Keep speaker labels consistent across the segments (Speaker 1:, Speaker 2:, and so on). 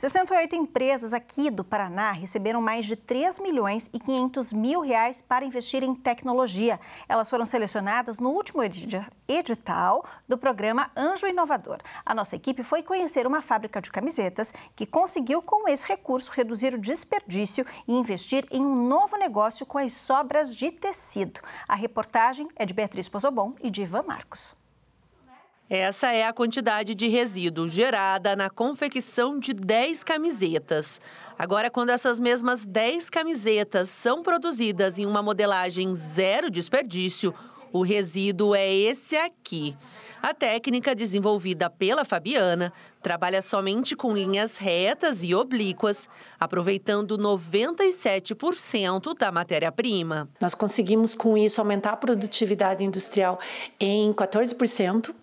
Speaker 1: 68 empresas aqui do Paraná receberam mais de 3 milhões e 500 mil reais para investir em tecnologia. Elas foram selecionadas no último edital do programa Anjo Inovador. A nossa equipe foi conhecer uma fábrica de camisetas que conseguiu, com esse recurso, reduzir o desperdício e investir em um novo negócio com as sobras de tecido. A reportagem é de Beatriz Pozobon e de Ivan Marcos.
Speaker 2: Essa é a quantidade de resíduo gerada na confecção de 10 camisetas. Agora, quando essas mesmas 10 camisetas são produzidas em uma modelagem zero desperdício, o resíduo é esse aqui. A técnica desenvolvida pela Fabiana trabalha somente com linhas retas e oblíquas, aproveitando 97% da matéria-prima.
Speaker 1: Nós conseguimos com isso aumentar a produtividade industrial em 14%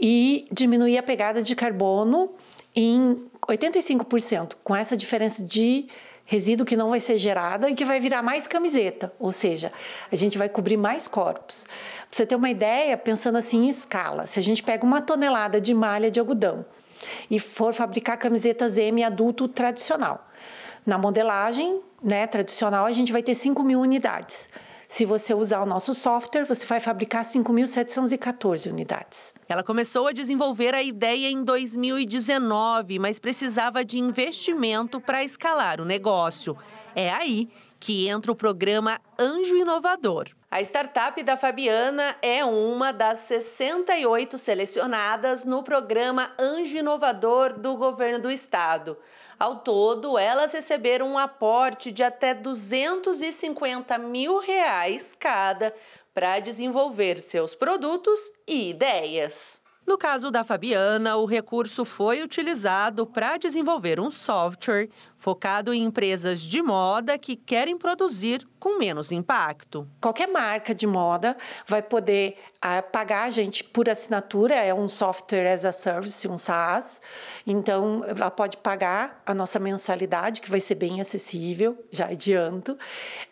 Speaker 1: e diminuir a pegada de carbono em 85%, com essa diferença de resíduo que não vai ser gerada e que vai virar mais camiseta, ou seja, a gente vai cobrir mais corpos. Pra você ter uma ideia, pensando assim em escala, se a gente pega uma tonelada de malha de algodão e for fabricar camisetas M adulto tradicional, na modelagem né, tradicional a gente vai ter 5 mil unidades. Se você usar o nosso software, você vai fabricar 5.714 unidades.
Speaker 2: Ela começou a desenvolver a ideia em 2019, mas precisava de investimento para escalar o negócio. É aí que entra o programa Anjo Inovador. A startup da Fabiana é uma das 68 selecionadas no programa Anjo Inovador do governo do estado. Ao todo, elas receberam um aporte de até 250 mil reais cada para desenvolver seus produtos e ideias. No caso da Fabiana, o recurso foi utilizado para desenvolver um software focado em empresas de moda que querem produzir com
Speaker 1: menos impacto. Qualquer marca de moda vai poder ah, pagar a gente por assinatura, é um software as a service, um SaaS. Então, ela pode pagar a nossa mensalidade, que vai ser bem acessível, já adianto.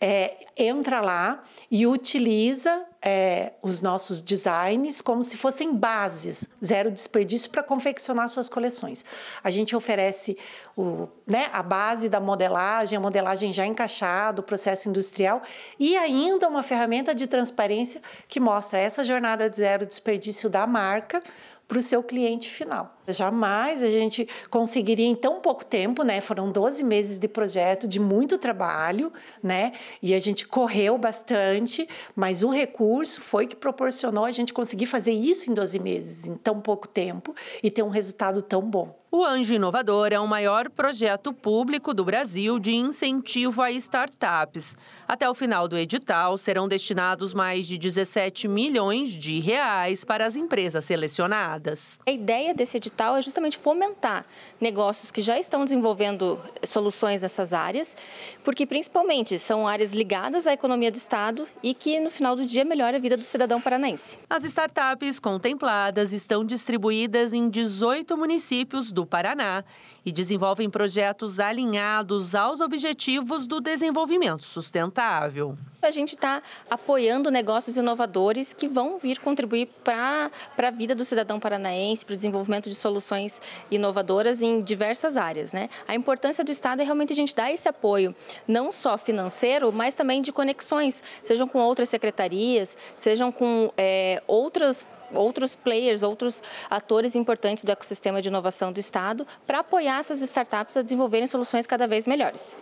Speaker 1: É, entra lá e utiliza é, os nossos designs como se fossem bases, zero desperdício, para confeccionar suas coleções. A gente oferece o, né, a base da modelagem, a modelagem já encaixada, o processo industrial e ainda uma ferramenta de transparência que mostra essa jornada de zero desperdício da marca para o seu cliente final. Jamais a gente conseguiria em tão pouco tempo, né? Foram 12 meses de projeto, de muito trabalho, né? E a gente correu bastante, mas o recurso foi que proporcionou a gente conseguir fazer isso em 12 meses, em tão pouco tempo, e ter um resultado tão bom.
Speaker 2: O Anjo Inovador é o maior projeto público do Brasil de incentivo a startups. Até o final do edital, serão destinados mais de 17 milhões de reais para as empresas selecionadas.
Speaker 3: A ideia desse edital é justamente fomentar negócios que já estão desenvolvendo eh, soluções nessas áreas, porque principalmente são áreas ligadas à economia do Estado e que, no final do dia, melhora a vida do cidadão paranaense. As startups
Speaker 2: contempladas estão distribuídas em 18 municípios do Paraná e desenvolvem projetos alinhados aos objetivos do desenvolvimento sustentável.
Speaker 3: A gente está apoiando negócios inovadores que vão vir contribuir para a vida do cidadão paranaense, para o desenvolvimento de soluções inovadoras em diversas áreas. Né? A importância do Estado é realmente a gente dar esse apoio, não só financeiro, mas também de conexões, sejam com outras secretarias, sejam com é, outras outros players, outros atores importantes do ecossistema de inovação do Estado para apoiar essas startups a desenvolverem soluções cada vez melhores.